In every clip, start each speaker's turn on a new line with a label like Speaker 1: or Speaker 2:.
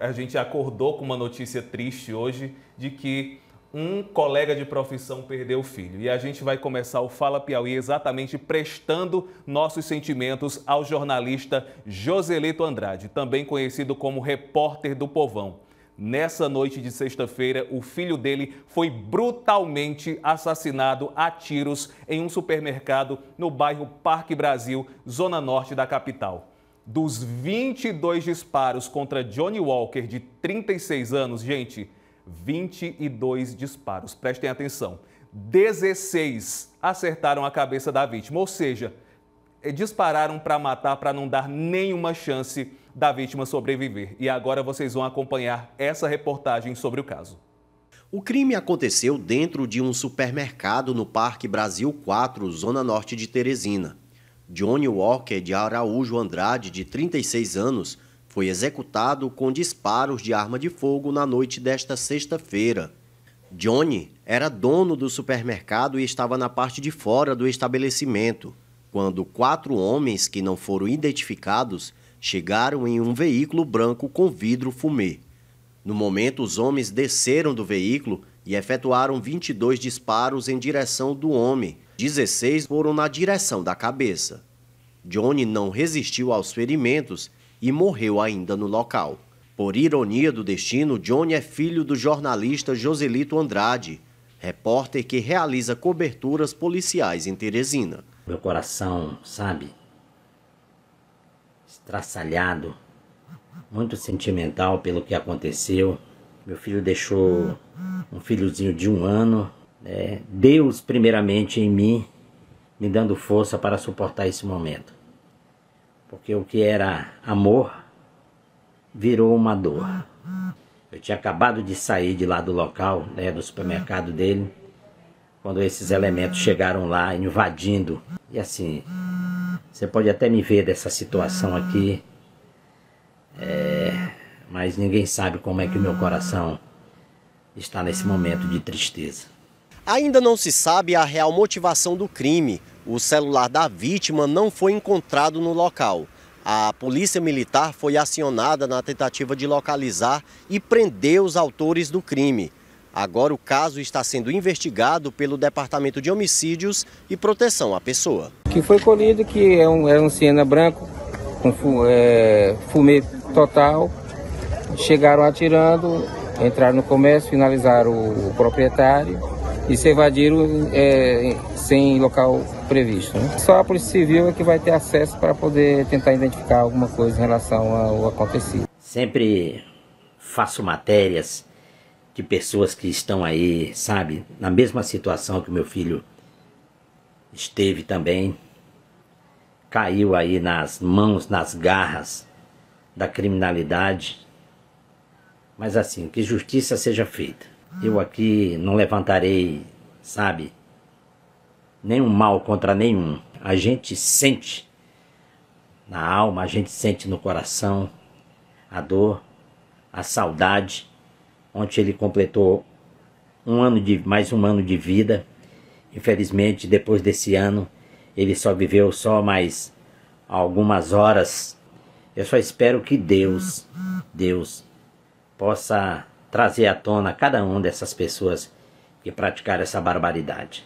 Speaker 1: A gente acordou com uma notícia triste hoje de que um colega de profissão perdeu o filho. E a gente vai começar o Fala Piauí exatamente prestando nossos sentimentos ao jornalista Joselito Andrade, também conhecido como repórter do Povão. Nessa noite de sexta-feira, o filho dele foi brutalmente assassinado a tiros em um supermercado no bairro Parque Brasil, zona norte da capital. Dos 22 disparos contra Johnny Walker, de 36 anos, gente, 22 disparos. Prestem atenção. 16 acertaram a cabeça da vítima, ou seja, eh, dispararam para matar, para não dar nenhuma chance da vítima sobreviver. E agora vocês vão acompanhar essa reportagem sobre o caso.
Speaker 2: O crime aconteceu dentro de um supermercado no Parque Brasil 4, zona norte de Teresina. Johnny Walker de Araújo Andrade, de 36 anos, foi executado com disparos de arma de fogo na noite desta sexta-feira. Johnny era dono do supermercado e estava na parte de fora do estabelecimento, quando quatro homens que não foram identificados chegaram em um veículo branco com vidro fumê. No momento, os homens desceram do veículo e efetuaram 22 disparos em direção do homem, 16 foram na direção da cabeça. Johnny não resistiu aos ferimentos e morreu ainda no local. Por ironia do destino, Johnny é filho do jornalista Joselito Andrade, repórter que realiza coberturas policiais em Teresina. Meu
Speaker 3: coração, sabe? Estraçalhado, muito sentimental pelo que aconteceu. Meu filho deixou um filhozinho de um ano. É, Deus, primeiramente, em mim, me dando força para suportar esse momento. Porque o que era amor virou uma dor. Eu tinha acabado de sair de lá do local, né, do supermercado dele, quando esses elementos chegaram lá, invadindo. E assim, você pode até me ver dessa situação aqui. É, mas ninguém sabe como é que o meu ah. coração está nesse momento de tristeza.
Speaker 2: Ainda não se sabe a real motivação do crime. O celular da vítima não foi encontrado no local. A polícia militar foi acionada na tentativa de localizar e prender os autores do crime. Agora o caso está sendo investigado pelo Departamento de Homicídios e Proteção à Pessoa.
Speaker 1: Que foi colhido que é
Speaker 4: um, é um Siena branco com um, é, fumê total, chegaram atirando, entraram no comércio, finalizaram o proprietário e se evadiram é, sem local previsto. Né? Só a Polícia Civil é que vai ter acesso para poder tentar identificar alguma coisa em relação ao acontecido.
Speaker 3: Sempre faço matérias de pessoas que estão aí, sabe, na mesma situação que meu filho esteve também. Caiu aí nas mãos, nas garras da criminalidade mas assim, que justiça seja feita. Eu aqui não levantarei, sabe, nenhum mal contra nenhum. A gente sente na alma, a gente sente no coração a dor, a saudade. Ontem ele completou um ano de mais um ano de vida. Infelizmente, depois desse ano, ele só viveu só mais algumas horas. Eu só espero que Deus, Deus possa trazer à tona cada uma dessas pessoas que praticaram essa barbaridade.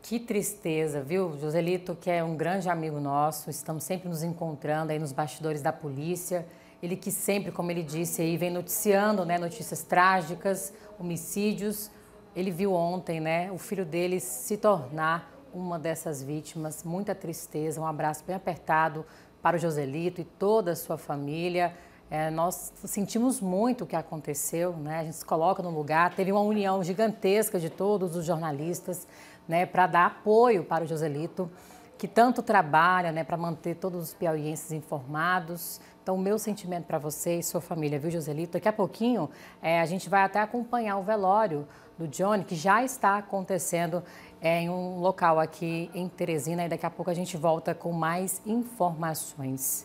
Speaker 4: Que tristeza, viu, Joselito, que é um grande amigo nosso, estamos sempre nos encontrando aí nos bastidores da polícia. Ele que sempre, como ele disse aí, vem noticiando, né, notícias trágicas, homicídios. Ele viu ontem, né, o filho dele se tornar uma dessas vítimas. Muita tristeza, um abraço bem apertado para o Joselito e toda a sua família. É, nós sentimos muito o que aconteceu, né? a gente se coloca no lugar. Teve uma união gigantesca de todos os jornalistas né, para dar apoio para o Joselito, que tanto trabalha né, para manter todos os piauienses informados. Então, o meu sentimento para você e sua família, viu, Joselito? Daqui a pouquinho é, a gente vai até acompanhar o velório do Johnny, que já está acontecendo é, em um local aqui em Teresina. E daqui a pouco a gente volta com mais informações.